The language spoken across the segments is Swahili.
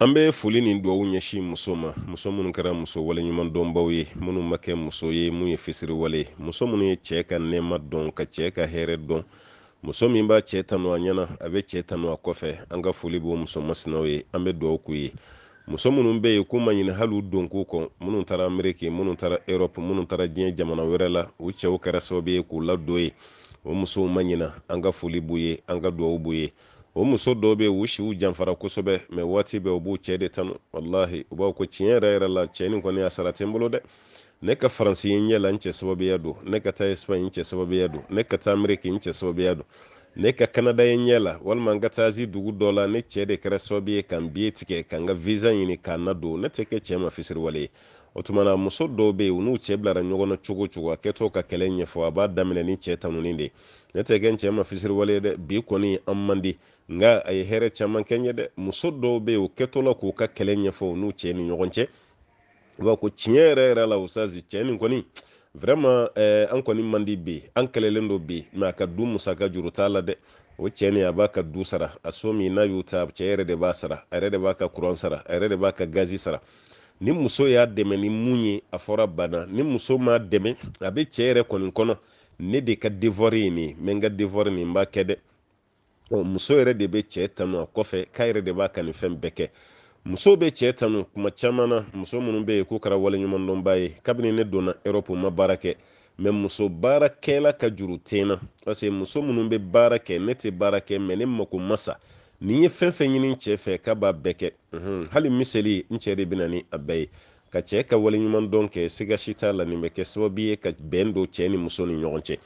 an bɛ foli ni duwawu ɲɛsin muso ma muso minnu kɛra muso waleɲuman dɔnbaw ye minnu ma kɛ muso ye mun ye fitiriwale muso minnu ye cɛɛ ka nɛɛma dɔn ka cɛɛ ka hɛrɛ dɔn muso min b'a cɛɛ tanu a ɲɛna a be cɛɛ tanu a kɔfɛ an ka foli b'o muso masinaw ye an be duwawu k'u ye muso minnu be ye ku ma ɲini hali u donko kɔ minnu tara ameriki minnu taara erɔpe minnu taara diɲɛ jamana wɛrɛ la u cɛɛw kɛra sababu ye k'u ladon ye o musow ma ɲina an ka foli b'u ye an ka duwawu b'u ye o muso dɔw bɛ u siw janfara kosɛbɛ mɛ waati bɛɛ u b'u cɛ de tanu walahi u b'a ko tiɲɛ yɛrɛ yɛrɛ la cɛ nin kɔni a sara tɛ bolo dɛ ne ka faransi n ɲɛ la n cɛ sababuya don ne ka taa espagne n cɛ sababuya don ne ka taa ameriki n cɛ sababuya don ne ka kanada ye ɲɛ la walima n ka taa azi dugu dɔ la ne cɛ de kɛra sababu ye ka n biye tigɛ ka n ka visa ɲini k'a nadon ne tɛ kɛ cɛ ma fisiriwale ye o tuma muso dɔw bɛ u n'u cɛ bilara ɲɔgɔn cogo cogo a kɛtɔ ka kɛlɛ ɲɛfɔ a b'a daminɛ ni cɛ tanuni de ne tɛ kɛ n cɛ ma fisiriwale ye dɛ bi kɔni an man nga a ye hɛrɛ caman kɛ ɲɛ dɛ muso dɔw be yen o kɛtɔla k'u ka kɛlɛ ɲɛfɔ n'u cɛ ni ɲɔgɔn cɛ i b'a ko tiɲɛ yɛrɛ yɛrɛ la usazi cɛ nin kɔni vraiment eh, an kɔni man di an kɛlɛlen do bi mɛ a ka du musaka juru t'a la dɛ o cɛ ni a b'a ka du sara a so min n'a y'u ta cɛ yɛrɛ de b'a sara a yɛrɛ de b'a ka kuran sara a yɛrɛ de b'a ka gazi sara ni muso y'a dɛmɛ ni mun ye a fɔra bana ni muso m'a dɛmɛ a bɛ cɛ yɛrɛ kɔni kɔnɔ ne de ka devoir ye nin ye n ka devoir nin b'a kɛ dɛ muso yɛrɛ de be cɛɛ tanu a kɔfɛ k'a yɛrɛ de b'a ka nin fɛn bɛɛ kɛ muso be cɛ tanu kuma caman na muso minnu be yen k'u kɛra waleɲumandɔnba ye kabini ne donna erɔpu ma baara kɛ mɛ muso baarakɛla ka juru tɛ n muso minnu be baara kɛ ne tɛ baara kɛ mɛ ne mako ma sa ye fɛn ɲini n fɛ k'a b'a bɛɛ kɛ unhun hali miseli n cɛ de bɛ ni a bɛɛ ye ka cɛ ka waleɲuman dɔn kɛ siga si la nin bɛ kɛ sababu ye ka bɛn don cɛ ni muso ni ɲɔgɔn cɛ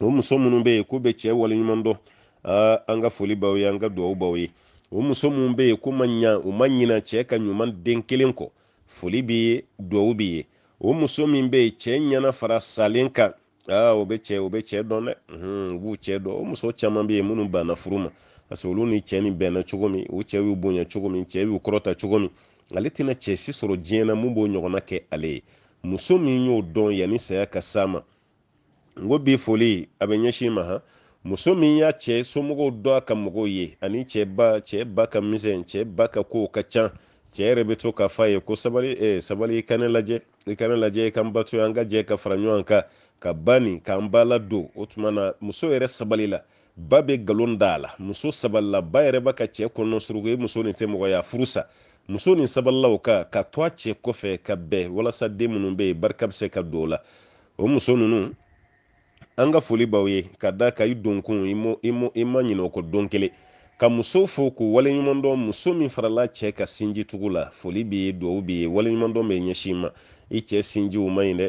o muso minnu bɛ yen k'u bɛ cɛ waleɲuman dɔn aa an ka foli b'aw ye an ka duwawu b'aw ye o muso minnu bɛ yen ko ma ɲa u ma ɲina cɛ ka ɲuman den kelen kɔ foli b'i ye duwawu b'i ye o muso min bɛ yen cɛ ɲɛna fara salen kan aa o bɛ cɛ o bɛ cɛ dɔn dɛ u b'u cɛ dɔn o muso caman bɛ yen minnu banna furu ma parce que olu ni cɛ ni bɛnna cogo min u cɛ y'u bonya cogo min cɛ y'u kɔrɔta cogo min ale tɛna cɛ si sɔrɔ diɲɛ na mun b'o ɲɔgɔnna kɛ ale ye muso min y'o dɔn yanni saya ka s'a ma n ko bi foli a bɛ ɲɛsin ma han muso min y'a cɛ somɔgɔw dɔn a ka mɔgɔw ye ani cɛ ba cɛ ba ka misɛn cɛ ba ka kow ka can cɛ yɛrɛ bɛ to k'a f'a ye ko sabali eh, sabali i ka lajɛ i ka lajɛ i ka bato an ka jɛ ka fara ɲɔgɔn kan ka ba k'an ba ladon o tuma na muso yɛrɛ sabali la ba bɛ nkalon da a la muso sabalila ba yɛrɛ b'a ka cɛ kɔnɔna suruku e muso nin tɛ mɔgɔ ye a muso nin sabalila o ka to a cɛ kɔfɛ ka bɛn walasa den minnu bɛ yen barika bɛ se ka don o la o muso ninnu an ka foli b'aw ye ka da ka i donkun i ma ɲinɛ o kɔ don kelen ka muso fo k'u waleɲuman dɔn muso min farala cɛ ka sinji tugu la foli b'i ye duwawu b'i ye waleɲuman dɔn bɛ ɲɛsin ma i cɛ sinjiw man ɲi dɛ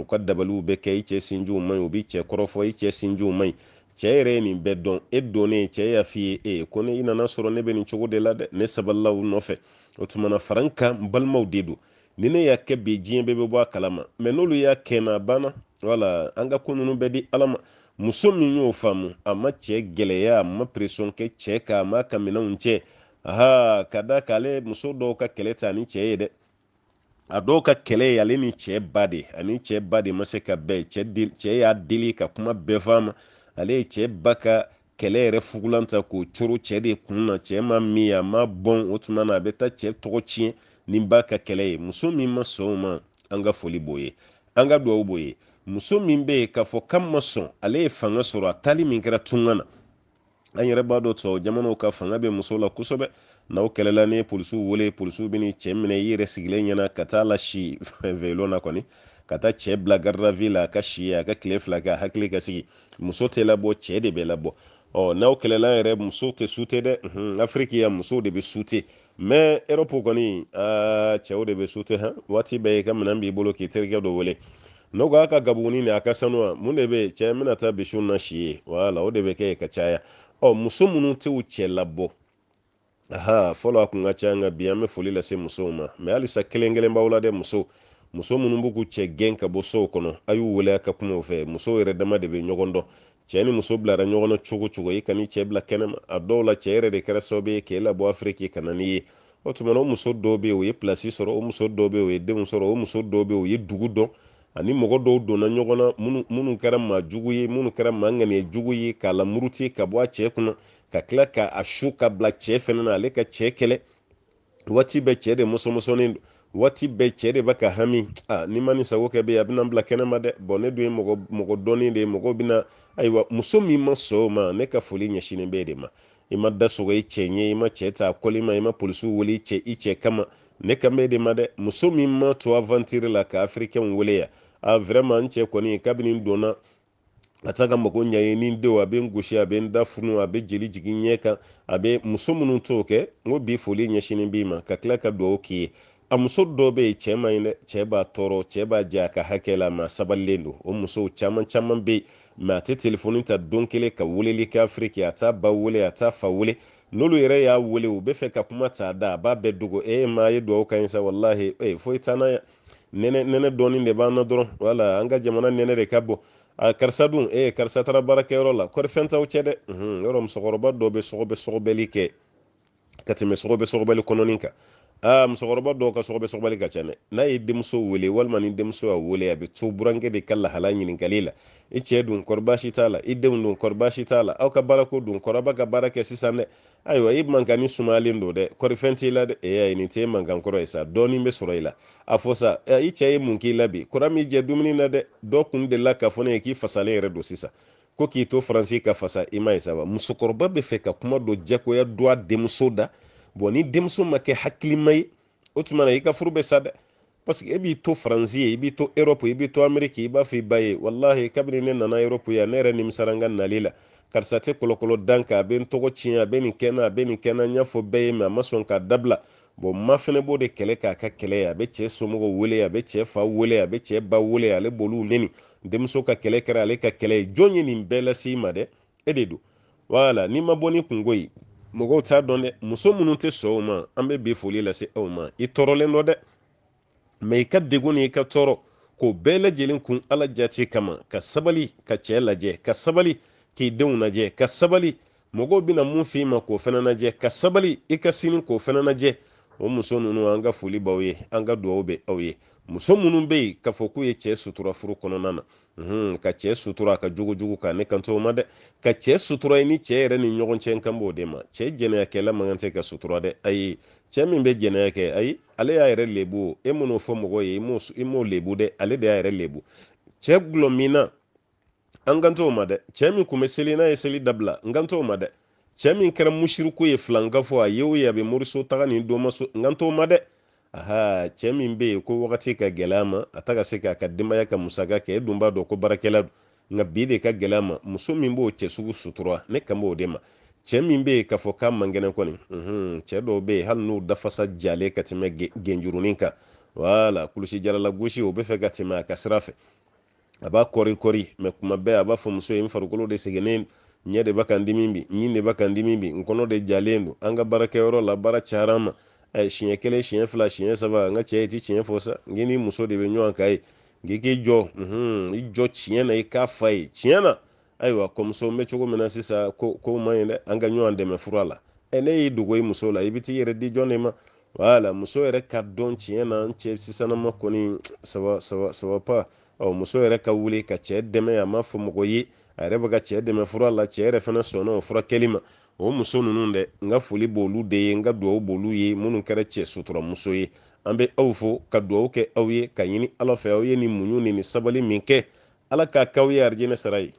u ka dabaliw bɛ kɛ i cɛ sinjiw man ɲi u b'i cɛ kɔrɔfɔ i cɛ sinjiw man ɲi cɛ yɛrɛ ye nin bɛɛ dɔn e donnen cɛ y'a f'i ye e ko ne i nana sɔrɔ ne bɛ nin cogo de la dɛ ne sabalilaw u nɔfɛ o tumana faran kan n balimaw de don ni ne y'a kɛ bi diɲɛ bɛɛ bɛ bɔ a kalama mɛ n'olu y'a kɛna na banna wala an ka ko bɛ di ala ma muso min y'o faamu a ma cɛ gɛlɛya a ma peresɔn kɛ cɛ kan a ma ka minɛnw cɛ aha ka da k'ale muso dɔw ka kɛlɛ ta ani cɛ ye dɛ a dɔw ka kɛlɛ ye ale ni ba de ani cɛ ba de ma se ka y'a deli ka kuma bɛɛ ma ale ye cɛ ba ka kɛlɛ yɛrɛ fugulan ta k'o coro cɛ de kun na cɛ ma min a ma bɔn o tuma na a bɛ tɔgɔ tiɲɛ ninba ka kɛlɛ ye muso min ma sɔn o ma an ka foli b'o ye an ka duwawu b'o ye muso min bɛ yen k'a fɔ k'a ma sɔn ale ye fanga sɔrɔ a taali min kɛra tunga na an yɛrɛ b'a dɔn tubabu jamanaw ka fanga bɛ muso la kosɛbɛ n'aw kɛlɛla ni polisiw wele polisiw bɛ ni cɛ minɛ i yɛrɛ sigilen ɲɛna ka taa la si veyilon na kɔni ka taa cɛ bila gardavi la a ka si a ka tile fila kɛ a hakili ka sigi muso tɛ labɔ cɛ de bɛ labɔ ɔ n'aw kɛlɛla yɛrɛ muso tɛ sute dɛ afiriki yan musow de bɛ sute mɛ erɔpu kɔni cɛw de bɛ sute han waati bɛɛ i ka minɛn b'i bolo k'i terikɛ dɔ wele n'o ko a ka gabuguni nin a ka sanu wa mun de bɛ cɛ n bɛna taa bisu na si ye wala o de bɛ kɛ ka caya ɔ muso minnu tɛ cɛ labɔ aha fɔlɔ a kun ka ca nka bi an bɛ foli lase musow ma mɛ halisa kelen kelen b'aw la dɛ muso muso minnu b'u cɛ gɛn ka bɔ sow kɔnɔ a y'u wele a ka kuma u fɛ musow yɛrɛ dama de bɛ ɲɔgɔn dɔn cɛɛ ni muso bilara ɲɔgɔn na cogo cogo i kan'i cɛɛ bila kɛnɛma a dɔw la cɛɛ yɛrɛ de kɛra sababu ye k'e labɔ afiriki ka n'i ye o tuma o muso dɔw bɛ yen o ye pilasi sɔrɔ o muso dɔw bɛ yen o ye denw sɔrɔ o muso dɔw bɛ yen o ye dugu dɔn ani mɔgɔ dɔw donna ɲɔgɔn minnu kɛra maa jugu ye minnu kɛra maa ŋaniya jugu ye k'a lamuruti ka bɔ a cɛ kunna ka tila k'a su ka bila cɛ fɛnɛ na ale ka cɛ kɛlɛ waati bɛɛ cɛ de musomusonin don waati bɛɛ cɛ de bɛ ka hami a ni ma ni sago kɛ bɛ a bɛna n bila kɛnɛma dɛ bɔn ne dun ye mɔgɔ mɔgɔ dɔɔni de ye mɔgɔ bɛna ayiwa muso min ma sɔn o ma ne ka foli ɲɛsinnen bɛ de ma i ma da sogo i cɛ ɲɛ i ma cɛ ta kɔli ma i ma polisiw wele i cɛ i cɛ kama ne ka bɛ de ma dɛ muso min ma to avantiri la ka afirikɛnw wele yan a vraiment n cɛ kɔni kabini n donna a ta ka mago ɲa ye ni n denw a bɛ n gosi a bɛ n da funu a bɛ jeli jigin ɲɛ kan a bɛ muso minnu t'o kɛ n ko bi foli ɲɛsinnen b'i ma ka tila ka dugawu k'i ye a muso dɔ bɛ yen cɛ ma ɲi dɛ cɛ b'a tɔɔrɔ cɛ b'a jɛ a ka hakɛ la maa sabalilen don o musow caman caman bɛ yen mɛ a tɛ telefoni ta don kelen ka weleli kɛ afiriki a t'a ba wele a t'a fa wele n'olu yɛrɛ y'a wele u bɛ fɛ ka kuma t'a da e, e, e a b'a bɛɛ dogo e maa ye duwawu ka ɲi sa walahi e foyi t'an na nɛnɛ nɛnɛ dɔɔni de b'an na dɔrɔn wala an ka jamana nɛnɛ de ka bon a karisa dun e karisa taara baarakɛyɔrɔ la kɔri fɛn t'aw cɛ dɛ yɔrɔ musokɔrɔba mhm, dɔ bɛ sɔgɔbɛ sɔgɔbɛli kɛ ka tɛmɛ sɔgɔbɛ sɔgɔbɛli kɔnɔni kan aa ah, musokɔrɔba dɔw ka sɔgɔbɛ sɔgɔbali ka ca dɛ n'a ye denmuso wele walima ni denmuso y'a wele a bɛ to burankɛ de ka lahala ɲininkali la i cɛ dun kɔri baasi t'a la i denw dun kɔri baasi t'a la aw ka baarako dun kɔrɔba ka baara kɛ sisan dɛ ayiwa i mankani sumayalen don dɛ kɔrifɛn t'i la dɛ e y'a nin t'e mankan kɔrɔ ye sa dɔɔnin bɛ sɔrɔ i la a fɔ sa i cɛ ye mun k'i la bi kɔrɔ m'i jɛ dumuni na dɛ dɔ kun delila k'a fɔ ne ye k'i fasalen yɛrɛ don sisan ko k'i to faransi ka fasa i ma ye sa musokɔrɔba bɛ fɛ ka kuma dɔ diyagoya do a denmuso da bon ni denmuso ma kɛ hakilima ye o tuma na i ka furu bɛ sa dɛ parce e b'i to faransi ye i b'i to erɔpu i b'i to ameriki i b'a fɔ i ba ye walahi kabini ne nana erɔpu yan ne yɛrɛ nimisara n ka nali la karisa tɛ kɔlɔkɔlɔ dan kan a bɛ n tɔgɔ tiɲɛ a bɛ nin kɛ a bɛ nin kɛ n y'a fɔ bɛɛ ye mɛ a ma sɔn k'a dabila bon ma fɛnɛ b'o de kɛlɛ k'a ka kɛlɛ ye a bɛ cɛ somɔgɔw wele a bɛ cɛ fa wele a bɛ cɛ ba wele ale b'olu neni denmuso ka kɛlɛ kɛra ale ka kɛlɛ ye jɔn ye nin bɛɛ lase i ma dɛ e de don wala n'i ma bɔ ni kungo ye mɔgɔw t'a dɔn dɛ muso minnu tɛ sɔn o ma an bɛ bi foli lase aw ma i tɔɔrɔlen dɔ dɛ mɛ i ka degun ni i ka tɔɔrɔ k'o bɛɛ lajɛlen kun ala jati kama ka sabali ka cɛ lajɛ ka sabali k'i denw lajɛ ka sabali mɔgɔw bɛna mun f'i ma k'o fana lajɛ ka sabali i ka sini k'o fana lajɛ o muso ninnu an ka foli b'aw ye an ka dugawu bɛ aw ye muso minnu bɛ yen k'a fɔ k'u ye cɛ sutura furu kɔnɔna na uhum, ka cɛ sutura ka jogo kan ne kan t'o ma dɛ ka cɛ sutura i ni cɛ yɛrɛ ni ɲɔgɔn cɛ kan b'o de ma cɛ jɛnɛyakɛla man kan tɛ ka sutura dɛ ayi cɛ min bɛ jɛnɛya kɛ ayi ale y'a yɛrɛ lebu e m'o fɔ mɔgɔ ye i m'o lebu dɛ ale de y'a yɛrɛ lebu cɛ gulɔ an kan t'o ma dɛ cɛ min kun bɛ seli n'a ye seli dabila n kan t'o ma dɛ cɛ min kɛra musiriku ye filanka fɔ a yew ye a bɛ moriso taga nin don ma n t'o ma dɛ aha cɛ min bɛ yen ko wagati ka gɛlɛ ma a ta ka se k'a ka denbaya ka musaka kɛ e dun b'a dɔn ko baarakɛla don nka bi de ka gɛlɛ ma muso min b'o cɛ sutura ne kan b'o de ma cɛ min bɛ yen k'a fɔ k'a man kɔni cɛ dɔw bɛ yen hali n'u dafasa jalen ka tɛmɛ genjurunin kan wala kulusi jarala gosi o bɛ fɛ ka tɛmɛ a ka sira fɛ a b'a kɔri kɔri mɛ kuma bɛɛ a b'a fɔ muso ye n farikolo de sɛgɛnnen ɲɛ de ba kan dimi bi ɲin de ba kan dimi bi n kɔnɔ de jalen don an ka baarakɛyɔrɔ la baara cayara ma eh, siɲɛ kelen siɲɛ fila siɲɛ saba n ka cɛ i ti tiɲɛ fɔ sa n'i ni muso de bɛ ɲɔgɔn kan ye n'i k'i jɔ mm-hmm, i jɔ tiɲɛ na i k'a fa ye tiɲɛ na ayiwa kɔmuso n bɛ cogo min na sisan ko ko man ɲi dɛ an ka ɲɔgɔn dɛmɛ fura la ɛ ne y'i dogo i muso la i bɛ t'i yɛrɛ di jɔn de ma wala muso yɛrɛ ka dɔn tiɲɛ na n cɛ sisanama kɔni saba saba saba pa ɔ oh, muso yɛrɛ ka wuli ka cɛ dɛmɛ a ma fɔ mɔgɔ ye a yɛrɛ bɛ ka cɛɛ dɛmɛ fura la cɛ yɛrɛ fana sɔnna o furakɛli ma o muso nunu dɛ n ka foli b'olu de ye n ka duwaw b'olu ye minnu kɛra cɛ suturamuso ye an be aw fo ka duwaw kɛ aw ye ka ɲini ala fɛ aw ye ni muɲu ni nin sabali min kɛ ala k'a k'aw ye arijɛnɛ sara ye